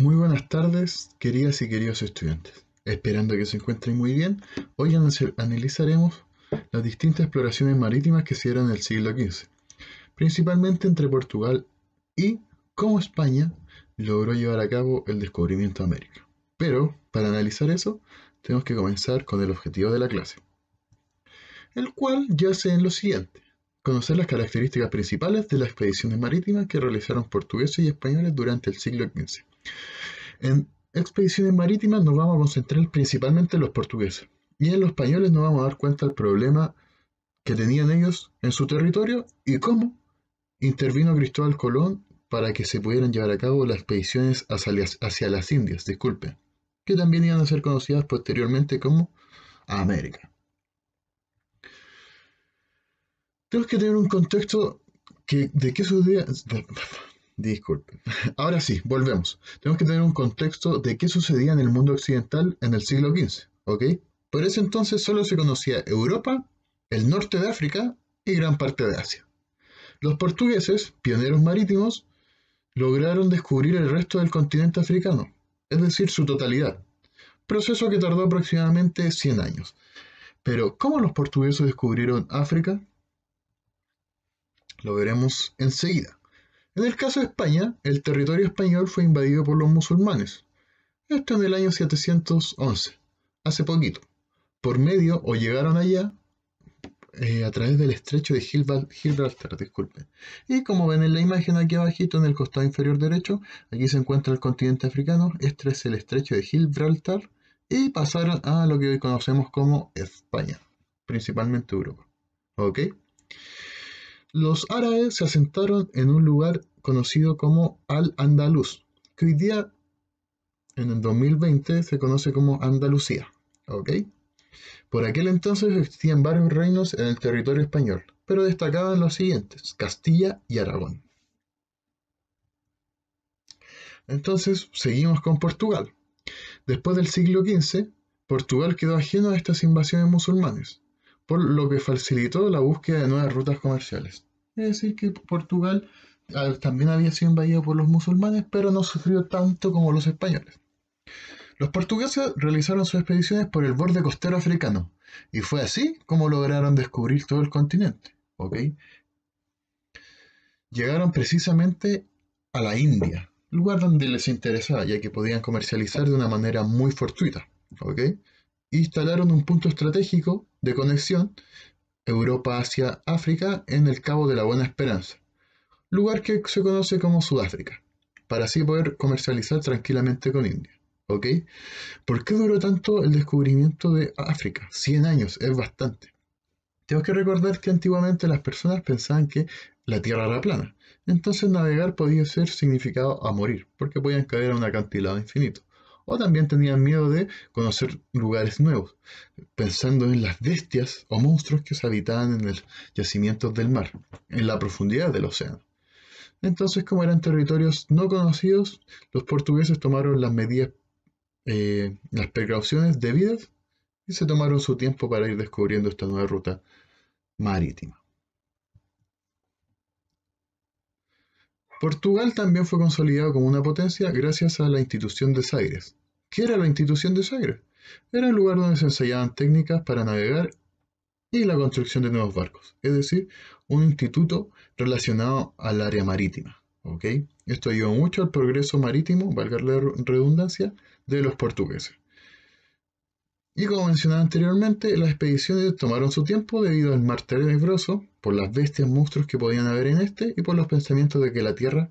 Muy buenas tardes, queridas y queridos estudiantes. Esperando que se encuentren muy bien, hoy analizaremos las distintas exploraciones marítimas que se dieron en el siglo XV, principalmente entre Portugal y cómo España logró llevar a cabo el descubrimiento de América. Pero, para analizar eso, tenemos que comenzar con el objetivo de la clase, el cual yace en lo siguiente, conocer las características principales de las expediciones marítimas que realizaron portugueses y españoles durante el siglo XV en expediciones marítimas nos vamos a concentrar principalmente en los portugueses. Y en los españoles nos vamos a dar cuenta del problema que tenían ellos en su territorio y cómo intervino Cristóbal Colón para que se pudieran llevar a cabo las expediciones hacia las, Indias, disculpen, que también iban a ser conocidas posteriormente como América. Tenemos que tener un contexto que, de qué sucedía, Disculpen. Ahora sí, volvemos. Tenemos que tener un contexto de qué sucedía en el mundo occidental en el siglo XV, ¿ok? Por ese entonces solo se conocía Europa, el norte de África y gran parte de Asia. Los portugueses, pioneros marítimos, lograron descubrir el resto del continente africano, es decir, su totalidad, proceso que tardó aproximadamente 100 años. Pero, ¿cómo los portugueses descubrieron África? Lo veremos enseguida. En el caso de España, el territorio español fue invadido por los musulmanes, esto en el año 711, hace poquito. Por medio o llegaron allá eh, a través del estrecho de Gibraltar, disculpen. Y como ven en la imagen aquí abajito, en el costado inferior derecho, aquí se encuentra el continente africano, este es el estrecho de Gibraltar, y pasaron a lo que hoy conocemos como España, principalmente Europa. ¿Ok? Los árabes se asentaron en un lugar conocido como Al-Andalus, que hoy día, en el 2020, se conoce como Andalucía. Por aquel entonces existían varios reinos en el territorio español, pero destacaban los siguientes, Castilla y Aragón. Entonces, seguimos con Portugal. Después del siglo XV, Portugal quedó ajeno a estas invasiones musulmanes, por lo que facilitó la búsqueda de nuevas rutas comerciales. Es decir, que Portugal ah, también había sido invadido por los musulmanes, pero no sufrió tanto como los españoles. Los portugueses realizaron sus expediciones por el borde costero africano, y fue así como lograron descubrir todo el continente. ¿okay? Llegaron precisamente a la India, lugar donde les interesaba, ya que podían comercializar de una manera muy fortuita. ¿okay? instalaron un punto estratégico de conexión Europa hacia África en el Cabo de la Buena Esperanza, lugar que se conoce como Sudáfrica, para así poder comercializar tranquilamente con India. ¿Ok? ¿Por qué duró tanto el descubrimiento de África? 100 años, es bastante. Tengo que recordar que antiguamente las personas pensaban que la Tierra era plana, entonces navegar podía ser significado a morir, porque podían caer a un acantilado infinito o también tenían miedo de conocer lugares nuevos, pensando en las bestias o monstruos que se habitaban en los yacimientos del mar, en la profundidad del océano. Entonces, como eran territorios no conocidos, los portugueses tomaron las medidas, eh, las precauciones debidas y se tomaron su tiempo para ir descubriendo esta nueva ruta marítima. Portugal también fue consolidado como una potencia gracias a la institución de Zaires, era la institución de Sagres. Era el lugar donde se ensayaban técnicas para navegar y la construcción de nuevos barcos, es decir, un instituto relacionado al área marítima. Esto ayudó mucho al progreso marítimo, valga la redundancia, de los portugueses. Y como mencionaba anteriormente, las expediciones tomaron su tiempo debido al mar tenebroso, por las bestias monstruos que podían haber en este y por los pensamientos de que la Tierra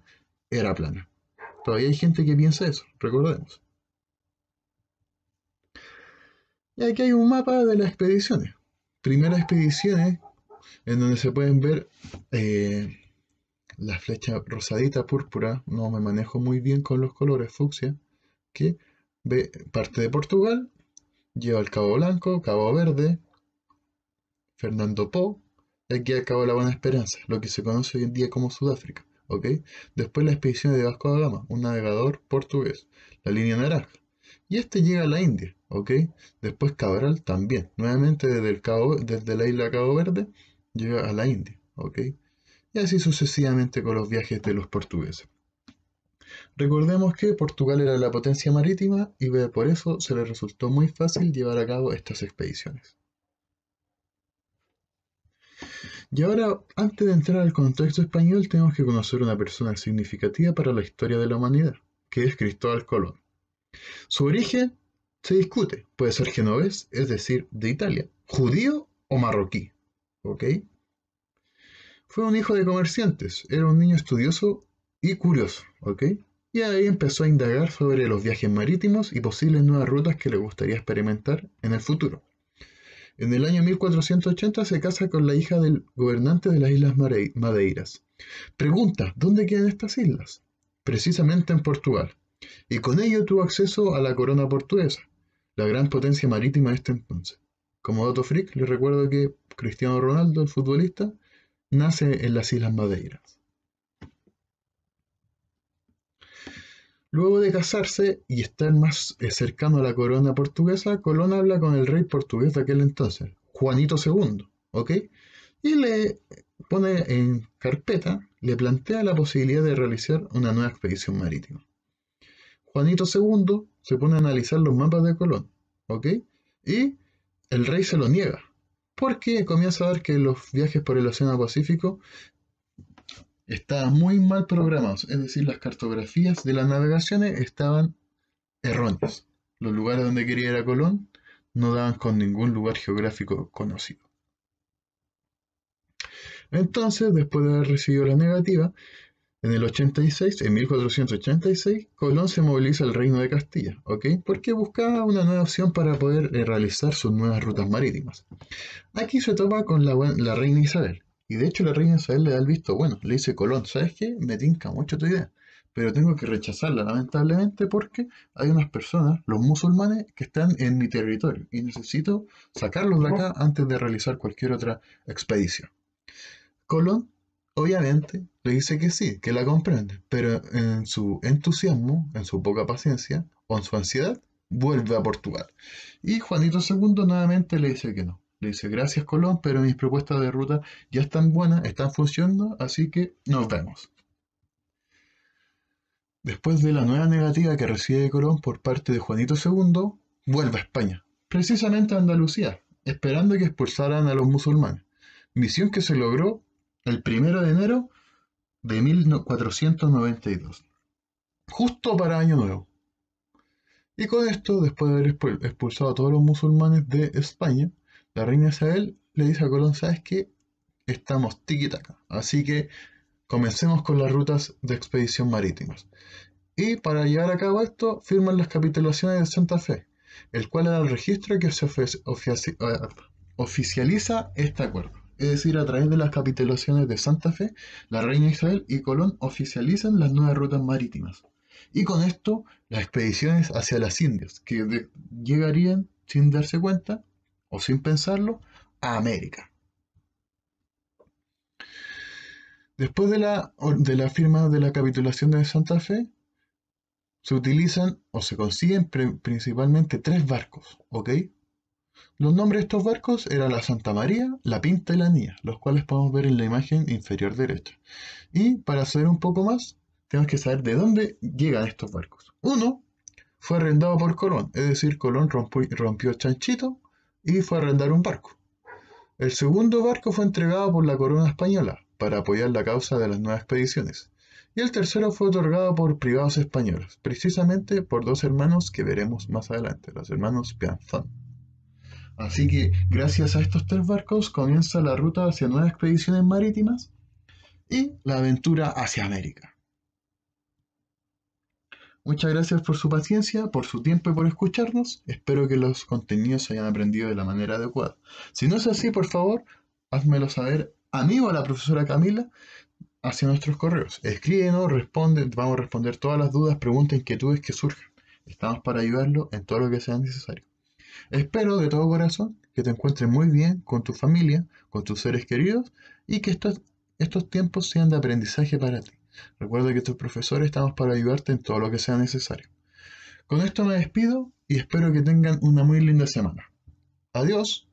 era plana. Todavía hay gente que piensa eso, recordemos. Y aquí hay un mapa de las expediciones. Primera expediciones en donde se pueden ver eh, la flecha rosadita, púrpura. No me manejo muy bien con los colores, fucsia. Que ve, parte de Portugal, lleva el Cabo Blanco, Cabo Verde, Fernando Po, y aquí al Cabo de la Buena Esperanza, lo que se conoce hoy en día como Sudáfrica. ¿ok? Después la expedición de Vasco da Gama, un navegador portugués. La línea naranja, y este llega a la India, ¿ok? Después Cabral también, nuevamente desde, el Cabo, desde la isla Cabo Verde, llega a la India, ¿ok? Y así sucesivamente con los viajes de los portugueses. Recordemos que Portugal era la potencia marítima y por eso se le resultó muy fácil llevar a cabo estas expediciones. Y ahora, antes de entrar al contexto español, tenemos que conocer una persona significativa para la historia de la humanidad, que es Cristóbal Colón. Su origen se discute. Puede ser genovés, es decir, de Italia, judío o marroquí. ¿Ok? Fue un hijo de comerciantes, era un niño estudioso y curioso. ¿Ok? Y ahí empezó a indagar sobre los viajes marítimos y posibles nuevas rutas que le gustaría experimentar en el futuro. En el año 1480 se casa con la hija del gobernante de las Islas Madeiras. Pregunta, ¿dónde quedan estas islas? Precisamente en Portugal y con ello tuvo acceso a la corona portuguesa, la gran potencia marítima de este entonces. Como dato freak, les recuerdo que Cristiano Ronaldo, el futbolista, nace en las Islas Madeiras. Luego de casarse y estar más eh, cercano a la corona portuguesa, Colón habla con el rey portugués de aquel entonces, Juanito II, Y le pone en carpeta, le plantea la posibilidad de realizar una nueva expedición marítima. Juanito II se pone a analizar los mapas de Colón, ¿ok? Y el rey se lo niega, porque comienza a ver que los viajes por el Océano Pacífico estaban muy mal programados, es decir, las cartografías de las navegaciones estaban erróneas. Los lugares donde quería ir a Colón no daban con ningún lugar geográfico conocido. Entonces, después de haber recibido la negativa, en el 86, en 1486, Colón se moviliza al reino de Castilla, ¿ok? Porque buscaba una nueva opción para poder eh, realizar sus nuevas rutas marítimas. Aquí se toma con la, la, reina Isabel, y de hecho la reina Isabel le da el visto, bueno, le dice Colón, ¿sabes qué? Me tinca mucho tu idea, pero tengo que rechazarla lamentablemente porque hay unas personas, los musulmanes, que están en mi territorio y necesito sacarlos de acá antes de realizar cualquier otra expedición. Colón, obviamente, le dice que sí, que la comprende, pero en su entusiasmo, en su poca paciencia o en su ansiedad, vuelve a Portugal. Y Juanito II nuevamente le dice que no. Le dice, gracias Colón, pero mis propuestas de ruta ya están buenas, están funcionando, así que nos vemos. Después de la nueva negativa que recibe Colón por parte de Juanito II, vuelve a España, precisamente a Andalucía, esperando que expulsaran a los musulmanes. Misión que se logró el primero de enero de 1492, justo para Año Nuevo. Y con esto, después de haber expulsado a todos los musulmanes de España, la reina Isabel le dice a Colón, ¿sabes que Estamos tiquitaca, así que comencemos con las rutas de expedición marítimas. Y para llevar a cabo esto, firman las capitulaciones de Santa Fe, el cual era el registro que se eh, oficializa este acuerdo es decir, a través de las capitulaciones de Santa Fe, la Reina Isabel y Colón oficializan las nuevas rutas marítimas. Y con esto, las expediciones hacia las Indias, que llegarían sin darse cuenta o sin pensarlo a América. Después de la, de la firma de la capitulación de Santa Fe, se utilizan o se consiguen principalmente tres barcos, ¿ok? Los nombres de estos barcos eran la Santa María, la Pinta y la Nía, los cuales podemos ver en la imagen inferior derecha. Y para saber un poco más, tenemos que saber de dónde llegan estos barcos. Uno fue arrendado por Colón, es decir, Colón rompió, rompió Chanchito y fue a arrendar un barco. El segundo barco fue entregado por la corona española para apoyar la causa de las nuevas expediciones. Y el tercero fue otorgado por privados españoles, precisamente por dos hermanos que veremos más adelante, los hermanos Pianzón. Así que gracias a estos tres barcos comienza la ruta hacia nuevas expediciones marítimas y la aventura hacia América. Muchas gracias por su paciencia, por su tiempo y por escucharnos. Espero que los contenidos se hayan aprendido de la manera adecuada. Si no es así, por favor, házmelo saber a mí o a la profesora Camila hacia nuestros correos. Escríbenos, responden, vamos a responder todas las dudas, preguntas, inquietudes que surjan. Estamos para ayudarlo en todo lo que sea necesario. Espero de todo corazón que te encuentres muy bien con tu familia, con tus seres queridos y que estos, estos tiempos sean de aprendizaje para ti. Recuerda que tus profesores estamos para ayudarte en todo lo que sea necesario. Con esto me despido y espero que tengan una muy linda semana. Adiós.